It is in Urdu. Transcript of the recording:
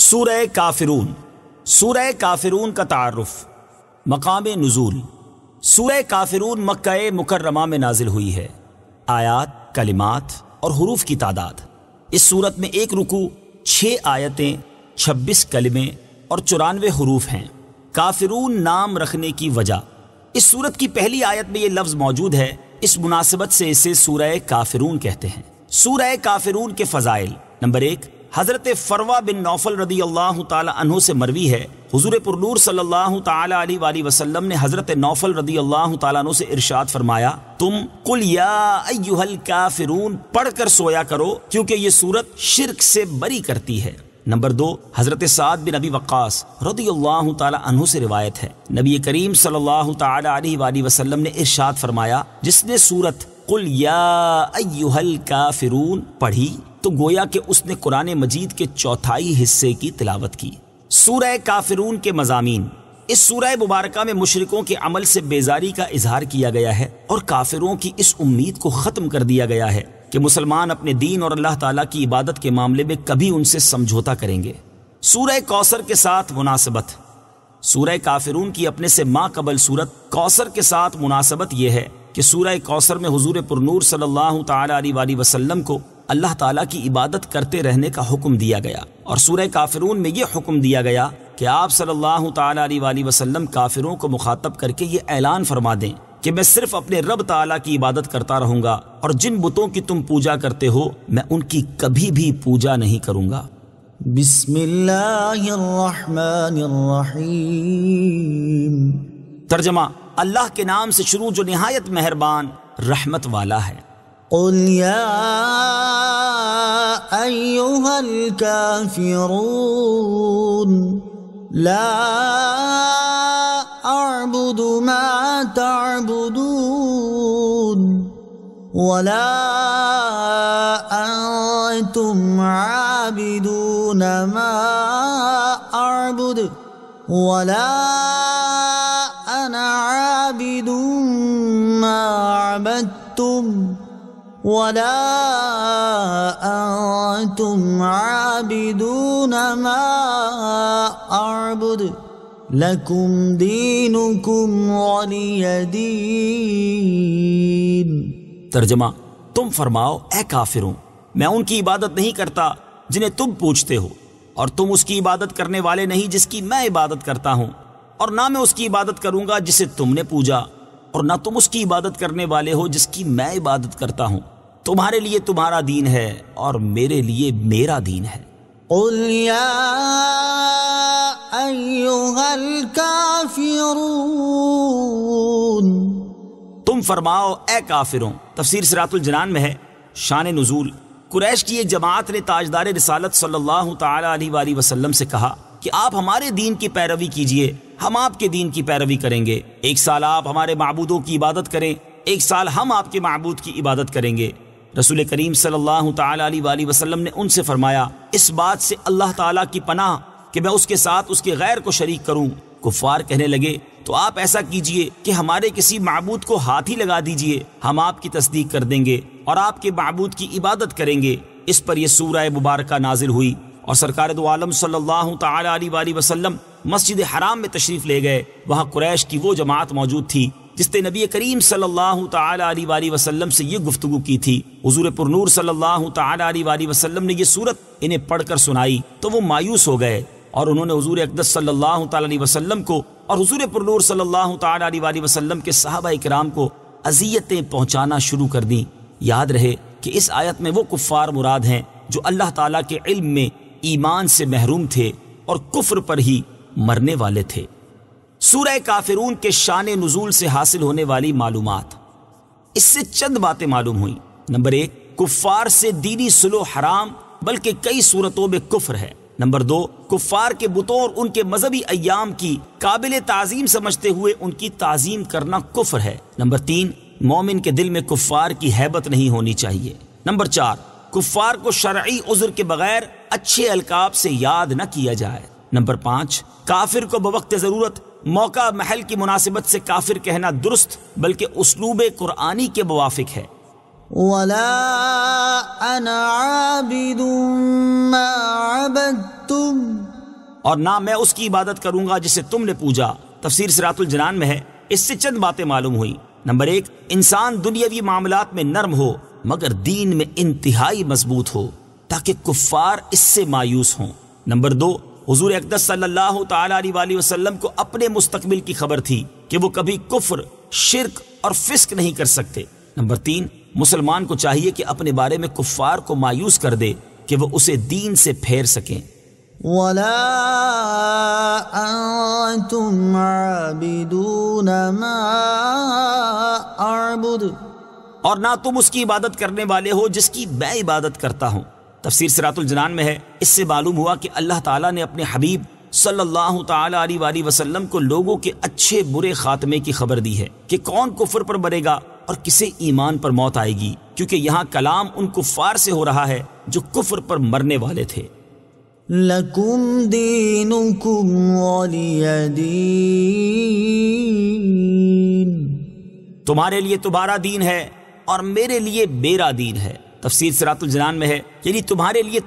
سورہ کافرون سورہ کافرون کا تعارف مقام نزول سورہ کافرون مکہ مکرمہ میں نازل ہوئی ہے آیات کلمات اور حروف کی تعداد اس صورت میں ایک رکو چھ آیتیں چھبیس کلمے اور چورانوے حروف ہیں کافرون نام رکھنے کی وجہ اس صورت کی پہلی آیت میں یہ لفظ موجود ہے اس مناسبت سے اسے سورہ کافرون کہتے ہیں سورہ کافرون کے فضائل نمبر ایک حضرت فروا بن نوفل رضی اللہ تعالی عنہ سے مروی ہے حضور پر نور صلی اللہ تعالی علیہ وآلہ وسلم نے حضرت نوفل رضی اللہ تعالیٰ عنہ سے ارشاد فرمایا تم قل یا ایوہ الکافرون پڑھ کر سویا کرو کیونکہ یہ صورت شرک سے بری کرتی ہے نمبر دو حضرت سعد بن ابی وقاص رضی اللہ تعالی عنہ سے روایت ہے نبی کریم صلی اللہ تعالی علیہ وآلہ وسلم نے ارشاد فرمایا جس نے صورت قل یا ایوہ الکافرون پڑھی تو گویا کہ اس نے قرآن مجید کے چوتھائی حصے کی تلاوت کی سورہ کافرون کے مضامین اس سورہ مبارکہ میں مشرکوں کے عمل سے بیزاری کا اظہار کیا گیا ہے اور کافروں کی اس امید کو ختم کر دیا گیا ہے کہ مسلمان اپنے دین اور اللہ تعالیٰ کی عبادت کے معاملے میں کبھی ان سے سمجھوتا کریں گے سورہ کوثر کے ساتھ مناسبت سورہ کافرون کی اپنے سے ماں قبل صورت کوثر کے ساتھ مناسبت یہ ہے کہ سورہ کوثر میں حضور صلی اللہ علیہ وسلم کو اللہ تعالیٰ کی عبادت کرتے رہنے کا حکم دیا گیا اور سورہ کافرون میں یہ حکم دیا گیا کہ آپ صلی اللہ تعالیٰ علیہ وآلہ وسلم کافروں کو مخاطب کر کے یہ اعلان فرما دیں کہ میں صرف اپنے رب تعالیٰ کی عبادت کرتا رہوں گا اور جن بتوں کی تم پوجا کرتے ہو میں ان کی کبھی بھی پوجا نہیں کروں گا بسم اللہ الرحمن الرحیم ترجمہ اللہ کے نام سے شروع جو نہایت مہربان رحمت والا ہے قل يا ايها الكافرون لا اعبد ما تعبدون ولا انتم عابدون ما اعبد ولا انا عابد ما عبدتم ولا أنتم عابدون ما أعبد لكم دينكم ولي دين ترجمہ تم فرماؤ اے کافروں میں ان کی عبادت نہیں کرتا جنہیں تم پوچھتے ہو اور تم اس کی عبادت کرنے والے نہیں جس کی میں عبادت کرتا ہوں اور نہ میں اس کی عبادت کروں گا جسے تم نے پوجا اور نہ تم اس کی عبادت کرنے والے ہو جس کی میں عبادت کرتا ہوں تمہارے لیے تمہارا دین ہے اور میرے لیے میرا دین ہے قل یا الكافرون تم فرماؤ اے کافروں تفسیر سرات الجنان میں ہے شان نزول قریش کی ایک جماعت نے تاجدار رسالت صلی اللہ تعالی علیہ وآلہ وسلم سے کہا کہ آپ ہمارے دین کی پیروی کیجئے ہم آپ کے دین کی پیروی کریں گے ایک سال آپ ہمارے معبودوں کی عبادت کریں ایک سال ہم آپ کے معبود کی عبادت کریں گے رسول کریم صلی اللہ تعالیٰ نے ان سے فرمایا اس بات سے اللہ تعالی کی پناہ کہ میں اس کے ساتھ اس کے غیر کو شریک کروں کفار کہنے لگے تو آپ ایسا کیجئے کہ ہمارے کسی معبود کو ہاتھ ہی لگا دیجئے ہم آپ کی تصدیق کر دیں گے اور آپ کے معبود کی عبادت کریں گے اس پر یہ سورہ مبارکہ نازل ہوئی اور سرکار دو عالم صلی اللہ تعالی علیہ وآلہ وسلم مسجد حرام میں تشریف لے گئے وہاں قریش کی وہ جماعت موجود تھی جس نے نبی کریم صلی اللہ تعالی علیہ وآلہ وسلم سے یہ گفتگو کی تھی حضور پر نور صلی اللہ تعالی علیہ وآلہ وسلم نے یہ صورت انہیں پڑھ کر سنائی تو وہ مایوس ہو گئے اور انہوں نے حضور اقدس صلی اللہ تعالی علیہ وسلم کو اور حضور پر نور صلی اللہ تعالی علیہ وآلہ وسلم کے صحابہ کرام کو اذیتیں پہنچانا شروع کر دیں یاد رہے کہ اس آیت میں وہ کفار مراد ہیں جو اللہ تعالیٰ کے علم میں ایمان سے محروم تھے اور کفر پر ہی مرنے والے تھے سورہ کافرون کے شان نزول سے حاصل ہونے والی معلومات اس سے چند باتیں معلوم ہوئیں نمبر ایک کفار سے دینی سلو حرام بلکہ کئی صورتوں میں کفر ہے نمبر دو کفار کے کے ان مذہبی ایام کی قابل تعظیم سمجھتے ہوئے ان کی تعظیم کرنا کفر ہے نمبر تین مومن کے دل میں کفار کی حیبت نہیں ہونی چاہیے نمبر چار کفار کو شرعی عذر کے بغیر اچھے القاب سے یاد نہ کیا جائے نمبر پانچ کافر کو بوقت ضرورت موقع محل کی مناسبت سے کافر کہنا درست بلکہ اسلوب قرآنی کے موافق ہے اور نہ میں اس کی عبادت کروں گا جسے تم نے پوجا تفسیر سرات الجنان میں ہے اس سے چند باتیں معلوم ہوئی نمبر ایک انسان دنیاوی معاملات میں نرم ہو مگر دین میں انتہائی مضبوط ہو تاکہ کفار اس سے مایوس ہوں نمبر دو حضور اقدس صلی اللہ تعالیٰ علیہ وسلم کو اپنے مستقبل کی خبر تھی کہ وہ کبھی کفر شرک اور فسق نہیں کر سکتے نمبر تین مسلمان کو چاہیے کہ اپنے بارے میں کفار کو مایوس کر دے کہ وہ اسے دین سے پھیر سکیں ولا انتم عابدون ما اعبد اور نہ تم اس کی عبادت کرنے والے ہو جس کی میں عبادت کرتا ہوں تفسیر سرات الجنان میں ہے اس سے معلوم ہوا کہ اللہ تعالیٰ نے اپنے حبیب صلی اللہ تعالی کو لوگوں کے اچھے برے خاتمے کی خبر دی ہے کہ کون کفر پر مرے گا اور کسے ایمان پر موت آئے گی کیونکہ یہاں کلام ان کفار سے ہو رہا ہے جو کفر پر مرنے والے تھے تمہارے لیے تمہارا دین ہے اور میرے لیے میرا دین ہے تفصیل سرات الجنان میں ہے یعنی تمہارے لیے